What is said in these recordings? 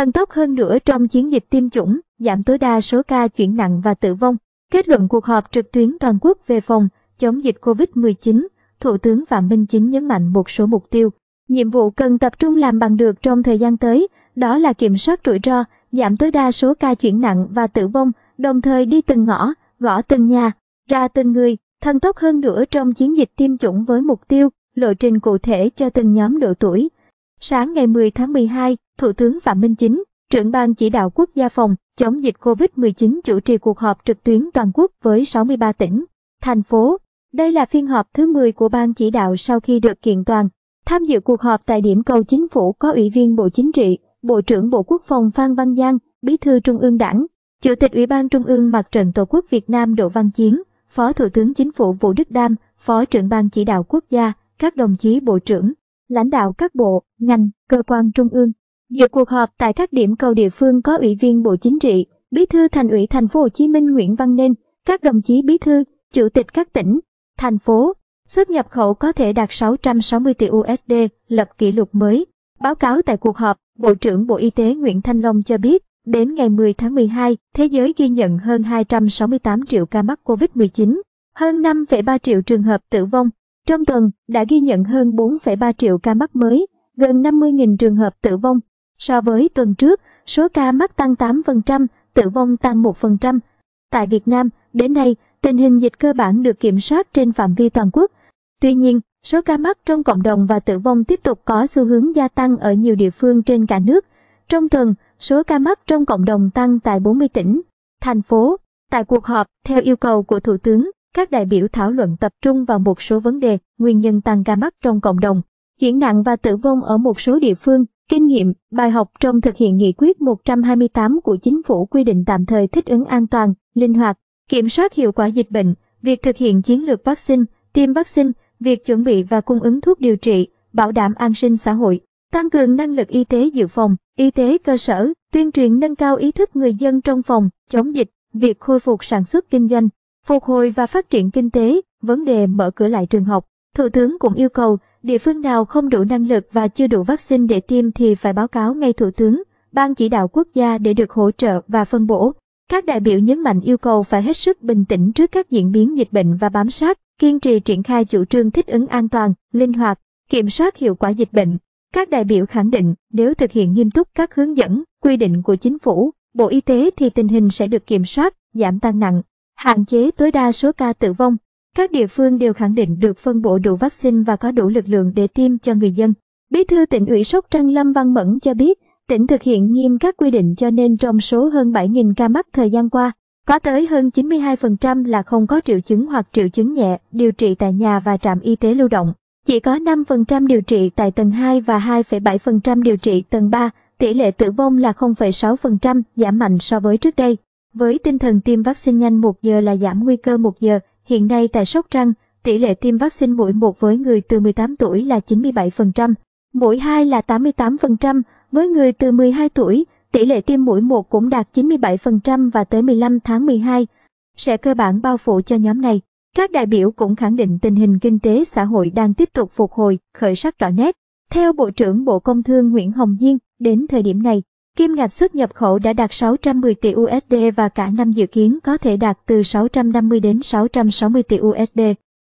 thần tốc hơn nữa trong chiến dịch tiêm chủng, giảm tối đa số ca chuyển nặng và tử vong. Kết luận cuộc họp trực tuyến toàn quốc về phòng chống dịch COVID-19, Thủ tướng Phạm Minh Chính nhấn mạnh một số mục tiêu. Nhiệm vụ cần tập trung làm bằng được trong thời gian tới, đó là kiểm soát rủi ro, giảm tối đa số ca chuyển nặng và tử vong, đồng thời đi từng ngõ, gõ từng nhà, ra từng người, thần tốc hơn nữa trong chiến dịch tiêm chủng với mục tiêu, lộ trình cụ thể cho từng nhóm độ tuổi, Sáng ngày 10 tháng 12, Thủ tướng Phạm Minh Chính, trưởng ban chỉ đạo quốc gia phòng chống dịch COVID-19 chủ trì cuộc họp trực tuyến toàn quốc với 63 tỉnh, thành phố. Đây là phiên họp thứ 10 của ban chỉ đạo sau khi được kiện toàn. Tham dự cuộc họp tại điểm cầu chính phủ có Ủy viên Bộ Chính trị, Bộ trưởng Bộ Quốc phòng Phan Văn Giang, Bí thư Trung ương Đảng, Chủ tịch Ủy ban Trung ương Mặt trận Tổ quốc Việt Nam Đỗ Văn Chiến, Phó Thủ tướng Chính phủ Vũ Đức Đam, Phó trưởng ban chỉ đạo quốc gia, các đồng chí Bộ trưởng, lãnh đạo các bộ, ngành, cơ quan trung ương. Dự cuộc họp tại các điểm cầu địa phương có Ủy viên Bộ Chính trị, Bí thư Thành ủy Thành phố Hồ Chí Minh Nguyễn Văn Nên, các đồng chí Bí thư, Chủ tịch các tỉnh, thành phố. Xuất nhập khẩu có thể đạt 660 tỷ USD, lập kỷ lục mới. Báo cáo tại cuộc họp, Bộ trưởng Bộ Y tế Nguyễn Thanh Long cho biết, đến ngày 10 tháng 12, thế giới ghi nhận hơn 268 triệu ca mắc COVID-19, hơn 5,3 triệu trường hợp tử vong, trong tuần, đã ghi nhận hơn 4,3 triệu ca mắc mới, gần 50.000 trường hợp tử vong. So với tuần trước, số ca mắc tăng 8%, tử vong tăng 1%. Tại Việt Nam, đến nay, tình hình dịch cơ bản được kiểm soát trên phạm vi toàn quốc. Tuy nhiên, số ca mắc trong cộng đồng và tử vong tiếp tục có xu hướng gia tăng ở nhiều địa phương trên cả nước. Trong tuần, số ca mắc trong cộng đồng tăng tại 40 tỉnh, thành phố. Tại cuộc họp, theo yêu cầu của Thủ tướng, các đại biểu thảo luận tập trung vào một số vấn đề, nguyên nhân tăng ca mắc trong cộng đồng, chuyển nặng và tử vong ở một số địa phương, kinh nghiệm, bài học trong thực hiện nghị quyết 128 của chính phủ quy định tạm thời thích ứng an toàn, linh hoạt, kiểm soát hiệu quả dịch bệnh, việc thực hiện chiến lược vaccine, tiêm vaccine, việc chuẩn bị và cung ứng thuốc điều trị, bảo đảm an sinh xã hội, tăng cường năng lực y tế dự phòng, y tế cơ sở, tuyên truyền nâng cao ý thức người dân trong phòng, chống dịch, việc khôi phục sản xuất kinh doanh, Phục hồi và phát triển kinh tế, vấn đề mở cửa lại trường học. Thủ tướng cũng yêu cầu địa phương nào không đủ năng lực và chưa đủ vaccine để tiêm thì phải báo cáo ngay Thủ tướng, Ban chỉ đạo quốc gia để được hỗ trợ và phân bổ. Các đại biểu nhấn mạnh yêu cầu phải hết sức bình tĩnh trước các diễn biến dịch bệnh và bám sát, kiên trì triển khai chủ trương thích ứng an toàn, linh hoạt, kiểm soát hiệu quả dịch bệnh. Các đại biểu khẳng định nếu thực hiện nghiêm túc các hướng dẫn, quy định của chính phủ, Bộ Y tế thì tình hình sẽ được kiểm soát, giảm tăng nặng hạn chế tối đa số ca tử vong. Các địa phương đều khẳng định được phân bổ đủ vaccine và có đủ lực lượng để tiêm cho người dân. Bí thư tỉnh ủy Sóc Trăng Lâm Văn Mẫn cho biết, tỉnh thực hiện nghiêm các quy định cho nên trong số hơn 7.000 ca mắc thời gian qua, có tới hơn 92% là không có triệu chứng hoặc triệu chứng nhẹ, điều trị tại nhà và trạm y tế lưu động. Chỉ có 5% điều trị tại tầng 2 và 2,7% điều trị tầng 3, tỷ lệ tử vong là 0,6% giảm mạnh so với trước đây. Với tinh thần tiêm vaccine nhanh 1 giờ là giảm nguy cơ 1 giờ, hiện nay tại Sóc Trăng, tỷ lệ tiêm vaccine mũi 1 với người từ 18 tuổi là 97%, mũi 2 là 88%, với người từ 12 tuổi, tỷ lệ tiêm mũi 1 cũng đạt 97% và tới 15 tháng 12 sẽ cơ bản bao phủ cho nhóm này. Các đại biểu cũng khẳng định tình hình kinh tế xã hội đang tiếp tục phục hồi, khởi sắc rõ nét. Theo Bộ trưởng Bộ Công Thương Nguyễn Hồng Diên, đến thời điểm này, Kim ngạch xuất nhập khẩu đã đạt 610 tỷ USD và cả năm dự kiến có thể đạt từ 650 đến 660 tỷ USD,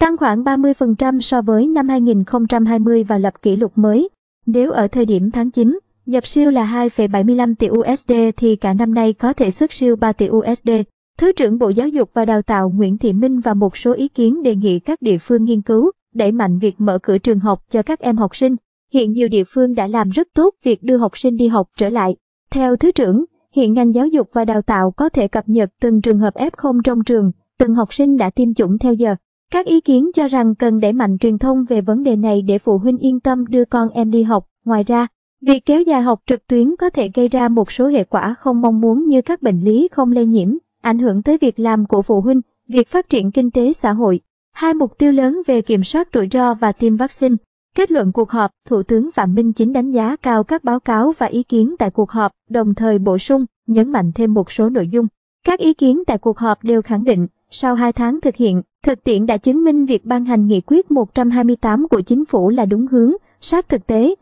tăng khoảng 30% so với năm 2020 và lập kỷ lục mới. Nếu ở thời điểm tháng 9, nhập siêu là 2,75 tỷ USD thì cả năm nay có thể xuất siêu 3 tỷ USD. Thứ trưởng Bộ Giáo dục và Đào tạo Nguyễn Thị Minh và một số ý kiến đề nghị các địa phương nghiên cứu, đẩy mạnh việc mở cửa trường học cho các em học sinh. Hiện nhiều địa phương đã làm rất tốt việc đưa học sinh đi học trở lại. Theo Thứ trưởng, hiện ngành giáo dục và đào tạo có thể cập nhật từng trường hợp F0 trong trường, từng học sinh đã tiêm chủng theo giờ. Các ý kiến cho rằng cần đẩy mạnh truyền thông về vấn đề này để phụ huynh yên tâm đưa con em đi học. Ngoài ra, việc kéo dài học trực tuyến có thể gây ra một số hệ quả không mong muốn như các bệnh lý không lây nhiễm, ảnh hưởng tới việc làm của phụ huynh, việc phát triển kinh tế xã hội. Hai mục tiêu lớn về kiểm soát rủi ro và tiêm vaccine. Kết luận cuộc họp, Thủ tướng Phạm Minh Chính đánh giá cao các báo cáo và ý kiến tại cuộc họp, đồng thời bổ sung, nhấn mạnh thêm một số nội dung. Các ý kiến tại cuộc họp đều khẳng định, sau 2 tháng thực hiện, thực tiễn đã chứng minh việc ban hành nghị quyết 128 của chính phủ là đúng hướng, sát thực tế,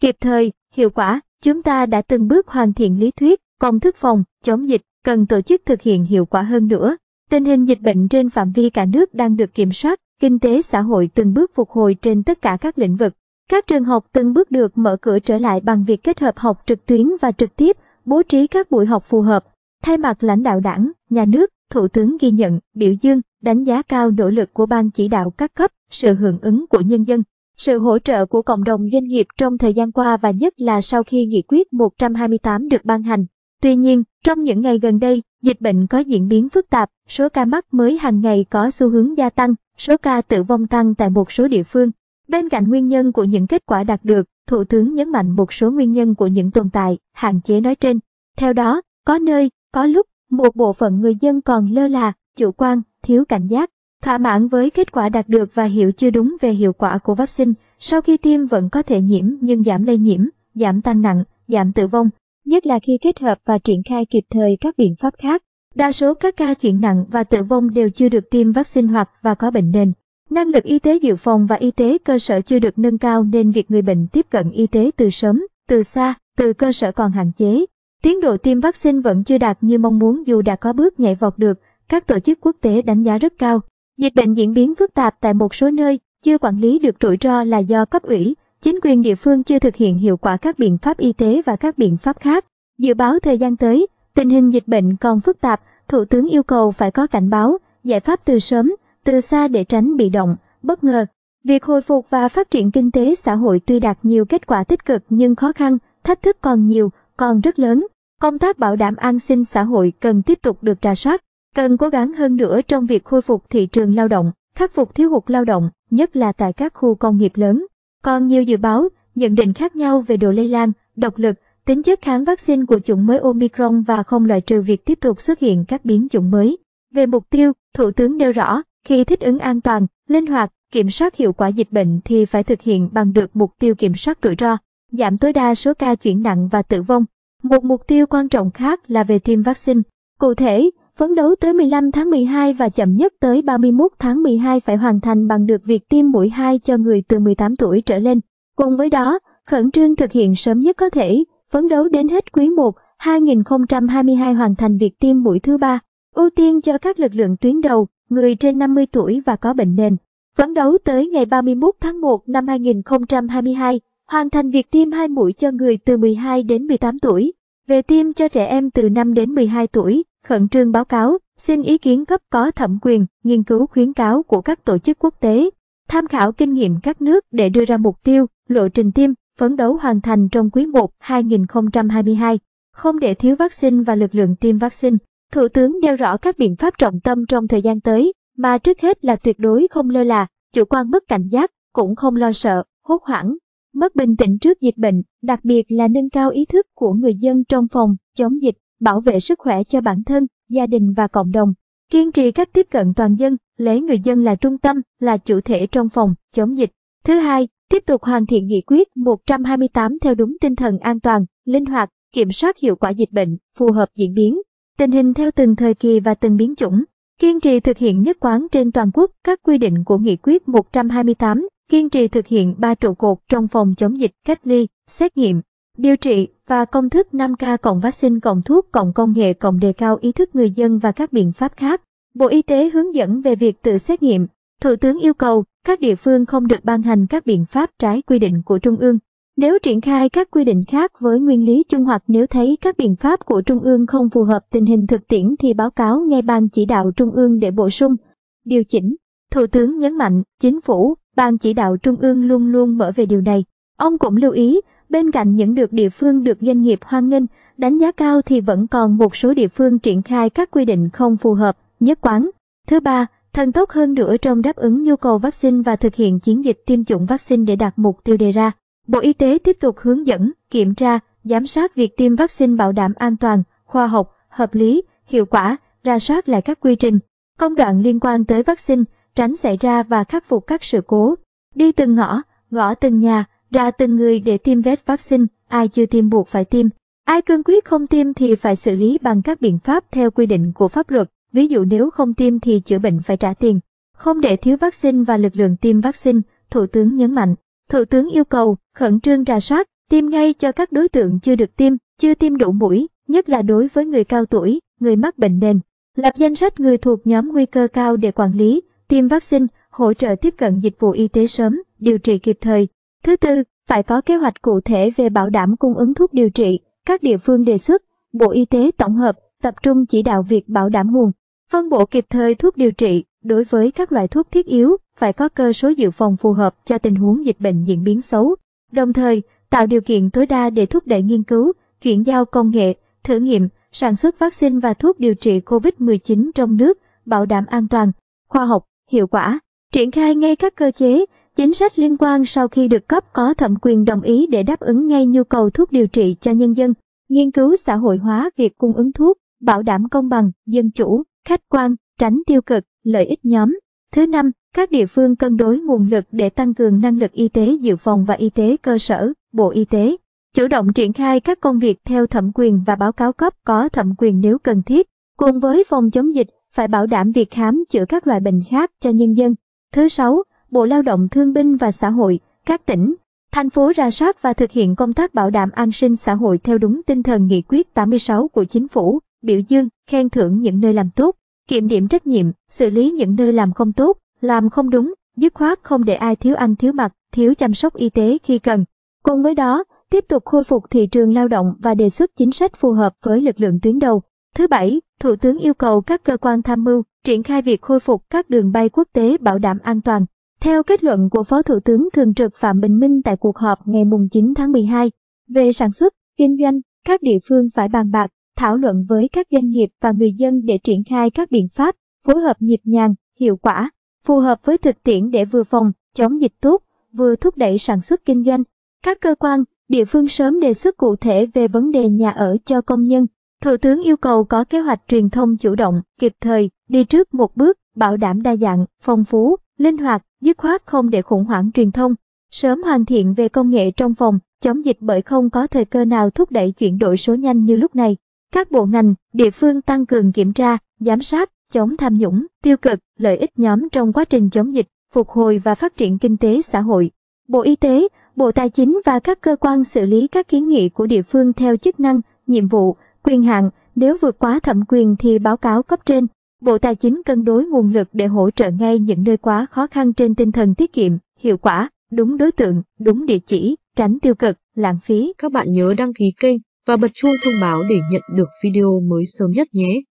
kịp thời, hiệu quả. Chúng ta đã từng bước hoàn thiện lý thuyết, công thức phòng, chống dịch, cần tổ chức thực hiện hiệu quả hơn nữa. Tình hình dịch bệnh trên phạm vi cả nước đang được kiểm soát, kinh tế xã hội từng bước phục hồi trên tất cả các lĩnh vực. Các trường học từng bước được mở cửa trở lại bằng việc kết hợp học trực tuyến và trực tiếp, bố trí các buổi học phù hợp. Thay mặt lãnh đạo đảng, nhà nước, Thủ tướng ghi nhận, biểu dương, đánh giá cao nỗ lực của ban chỉ đạo các cấp, sự hưởng ứng của nhân dân, sự hỗ trợ của cộng đồng doanh nghiệp trong thời gian qua và nhất là sau khi nghị quyết 128 được ban hành. Tuy nhiên, trong những ngày gần đây, dịch bệnh có diễn biến phức tạp, số ca mắc mới hàng ngày có xu hướng gia tăng, số ca tử vong tăng tại một số địa phương. Bên cạnh nguyên nhân của những kết quả đạt được, Thủ tướng nhấn mạnh một số nguyên nhân của những tồn tại, hạn chế nói trên. Theo đó, có nơi, có lúc, một bộ phận người dân còn lơ là, chủ quan, thiếu cảnh giác, thỏa mãn với kết quả đạt được và hiểu chưa đúng về hiệu quả của vaccine. Sau khi tiêm vẫn có thể nhiễm nhưng giảm lây nhiễm, giảm tăng nặng, giảm tử vong, nhất là khi kết hợp và triển khai kịp thời các biện pháp khác. Đa số các ca chuyển nặng và tử vong đều chưa được tiêm vaccine hoặc và có bệnh nền. Năng lực y tế dự phòng và y tế cơ sở chưa được nâng cao nên việc người bệnh tiếp cận y tế từ sớm, từ xa, từ cơ sở còn hạn chế. Tiến độ tiêm vaccine vẫn chưa đạt như mong muốn dù đã có bước nhảy vọt được, các tổ chức quốc tế đánh giá rất cao. Dịch bệnh diễn biến phức tạp tại một số nơi, chưa quản lý được rủi ro là do cấp ủy, Chính quyền địa phương chưa thực hiện hiệu quả các biện pháp y tế và các biện pháp khác. Dự báo thời gian tới, tình hình dịch bệnh còn phức tạp, Thủ tướng yêu cầu phải có cảnh báo, giải pháp từ sớm, từ xa để tránh bị động, bất ngờ. Việc hồi phục và phát triển kinh tế xã hội tuy đạt nhiều kết quả tích cực nhưng khó khăn, thách thức còn nhiều, còn rất lớn. Công tác bảo đảm an sinh xã hội cần tiếp tục được trà soát, cần cố gắng hơn nữa trong việc khôi phục thị trường lao động, khắc phục thiếu hụt lao động, nhất là tại các khu công nghiệp lớn. Còn nhiều dự báo, nhận định khác nhau về độ lây lan, độc lực, tính chất kháng vaccine của chủng mới Omicron và không loại trừ việc tiếp tục xuất hiện các biến chủng mới. Về mục tiêu, Thủ tướng nêu rõ, khi thích ứng an toàn, linh hoạt, kiểm soát hiệu quả dịch bệnh thì phải thực hiện bằng được mục tiêu kiểm soát rủi ro, giảm tối đa số ca chuyển nặng và tử vong. Một mục tiêu quan trọng khác là về tiêm vaccine. Cụ thể, phấn đấu tới 15 tháng 12 và chậm nhất tới 31 tháng 12 phải hoàn thành bằng được việc tiêm mũi 2 cho người từ 18 tuổi trở lên. Cùng với đó, khẩn trương thực hiện sớm nhất có thể, phấn đấu đến hết quý 1 2022 hoàn thành việc tiêm mũi thứ ba, ưu tiên cho các lực lượng tuyến đầu, người trên 50 tuổi và có bệnh nền. Phấn đấu tới ngày 31 tháng 1 năm 2022, hoàn thành việc tiêm hai mũi cho người từ 12 đến 18 tuổi, về tiêm cho trẻ em từ 5 đến 12 tuổi, khẩn trương báo cáo, xin ý kiến cấp có thẩm quyền, nghiên cứu khuyến cáo của các tổ chức quốc tế, tham khảo kinh nghiệm các nước để đưa ra mục tiêu, lộ trình tiêm, phấn đấu hoàn thành trong quý 1 2022, không để thiếu vaccine và lực lượng tiêm vaccine. Thủ tướng nêu rõ các biện pháp trọng tâm trong thời gian tới, mà trước hết là tuyệt đối không lơ là, chủ quan mất cảnh giác, cũng không lo sợ, hốt hoảng, mất bình tĩnh trước dịch bệnh, đặc biệt là nâng cao ý thức của người dân trong phòng, chống dịch bảo vệ sức khỏe cho bản thân, gia đình và cộng đồng. Kiên trì cách tiếp cận toàn dân, lấy người dân là trung tâm, là chủ thể trong phòng, chống dịch. Thứ hai, tiếp tục hoàn thiện nghị quyết 128 theo đúng tinh thần an toàn, linh hoạt, kiểm soát hiệu quả dịch bệnh, phù hợp diễn biến, tình hình theo từng thời kỳ và từng biến chủng. Kiên trì thực hiện nhất quán trên toàn quốc các quy định của nghị quyết 128, kiên trì thực hiện ba trụ cột trong phòng chống dịch cách ly, xét nghiệm, điều trị và công thức 5K cộng vaccine cộng thuốc cộng công nghệ cộng đề cao ý thức người dân và các biện pháp khác. Bộ Y tế hướng dẫn về việc tự xét nghiệm. Thủ tướng yêu cầu các địa phương không được ban hành các biện pháp trái quy định của Trung ương. Nếu triển khai các quy định khác với nguyên lý chung hoặc nếu thấy các biện pháp của Trung ương không phù hợp tình hình thực tiễn thì báo cáo ngay Ban chỉ đạo Trung ương để bổ sung, điều chỉnh. Thủ tướng nhấn mạnh, chính phủ, Ban chỉ đạo Trung ương luôn luôn mở về điều này. Ông cũng lưu ý, Bên cạnh những được địa phương được doanh nghiệp hoan nghênh, đánh giá cao thì vẫn còn một số địa phương triển khai các quy định không phù hợp, nhất quán. Thứ ba, thần tốc hơn nữa trong đáp ứng nhu cầu vaccine và thực hiện chiến dịch tiêm chủng vaccine để đạt mục tiêu đề ra. Bộ Y tế tiếp tục hướng dẫn, kiểm tra, giám sát việc tiêm vaccine bảo đảm an toàn, khoa học, hợp lý, hiệu quả, ra soát lại các quy trình, công đoạn liên quan tới vaccine, tránh xảy ra và khắc phục các sự cố. Đi từng ngõ, gõ từng nhà, ra từng người để tiêm vét vaccine, ai chưa tiêm buộc phải tiêm. Ai cương quyết không tiêm thì phải xử lý bằng các biện pháp theo quy định của pháp luật, ví dụ nếu không tiêm thì chữa bệnh phải trả tiền. Không để thiếu vaccine và lực lượng tiêm vaccine, Thủ tướng nhấn mạnh. Thủ tướng yêu cầu khẩn trương rà soát, tiêm ngay cho các đối tượng chưa được tiêm, chưa tiêm đủ mũi, nhất là đối với người cao tuổi, người mắc bệnh nền. Lập danh sách người thuộc nhóm nguy cơ cao để quản lý, tiêm vaccine, hỗ trợ tiếp cận dịch vụ y tế sớm, điều trị kịp thời, Thứ tư, phải có kế hoạch cụ thể về bảo đảm cung ứng thuốc điều trị. Các địa phương đề xuất, Bộ Y tế tổng hợp, tập trung chỉ đạo việc bảo đảm nguồn, phân bổ kịp thời thuốc điều trị. Đối với các loại thuốc thiết yếu, phải có cơ số dự phòng phù hợp cho tình huống dịch bệnh diễn biến xấu. Đồng thời, tạo điều kiện tối đa để thúc đẩy nghiên cứu, chuyển giao công nghệ, thử nghiệm, sản xuất vaccine và thuốc điều trị COVID-19 trong nước, bảo đảm an toàn, khoa học, hiệu quả. Triển khai ngay các cơ chế, Chính sách liên quan sau khi được cấp có thẩm quyền đồng ý để đáp ứng ngay nhu cầu thuốc điều trị cho nhân dân, nghiên cứu xã hội hóa việc cung ứng thuốc, bảo đảm công bằng, dân chủ, khách quan, tránh tiêu cực, lợi ích nhóm. Thứ năm, các địa phương cân đối nguồn lực để tăng cường năng lực y tế dự phòng và y tế cơ sở, Bộ Y tế chủ động triển khai các công việc theo thẩm quyền và báo cáo cấp có thẩm quyền nếu cần thiết, cùng với phòng chống dịch phải bảo đảm việc khám chữa các loại bệnh khác cho nhân dân. Thứ sáu, Bộ Lao động Thương binh và Xã hội, các tỉnh, thành phố ra soát và thực hiện công tác bảo đảm an sinh xã hội theo đúng tinh thần nghị quyết 86 của chính phủ, biểu dương, khen thưởng những nơi làm tốt, kiểm điểm trách nhiệm, xử lý những nơi làm không tốt, làm không đúng, dứt khoát không để ai thiếu ăn thiếu mặc, thiếu chăm sóc y tế khi cần. Cùng với đó, tiếp tục khôi phục thị trường lao động và đề xuất chính sách phù hợp với lực lượng tuyến đầu. Thứ bảy, Thủ tướng yêu cầu các cơ quan tham mưu triển khai việc khôi phục các đường bay quốc tế bảo đảm an toàn, theo kết luận của Phó Thủ tướng Thường trực Phạm Bình Minh tại cuộc họp ngày 9 tháng 12 về sản xuất, kinh doanh, các địa phương phải bàn bạc, thảo luận với các doanh nghiệp và người dân để triển khai các biện pháp, phối hợp nhịp nhàng, hiệu quả, phù hợp với thực tiễn để vừa phòng, chống dịch tốt, vừa thúc đẩy sản xuất kinh doanh. Các cơ quan, địa phương sớm đề xuất cụ thể về vấn đề nhà ở cho công nhân. Thủ tướng yêu cầu có kế hoạch truyền thông chủ động, kịp thời, đi trước một bước, bảo đảm đa dạng, phong phú, linh hoạt, dứt khoát không để khủng hoảng truyền thông, sớm hoàn thiện về công nghệ trong phòng, chống dịch bởi không có thời cơ nào thúc đẩy chuyển đổi số nhanh như lúc này. Các bộ ngành, địa phương tăng cường kiểm tra, giám sát, chống tham nhũng, tiêu cực, lợi ích nhóm trong quá trình chống dịch, phục hồi và phát triển kinh tế xã hội. Bộ Y tế, Bộ Tài chính và các cơ quan xử lý các kiến nghị của địa phương theo chức năng, nhiệm vụ, quyền hạn, nếu vượt quá thẩm quyền thì báo cáo cấp trên. Bộ Tài chính cân đối nguồn lực để hỗ trợ ngay những nơi quá khó khăn trên tinh thần tiết kiệm, hiệu quả, đúng đối tượng, đúng địa chỉ, tránh tiêu cực, lãng phí. Các bạn nhớ đăng ký kênh và bật chuông thông báo để nhận được video mới sớm nhất nhé.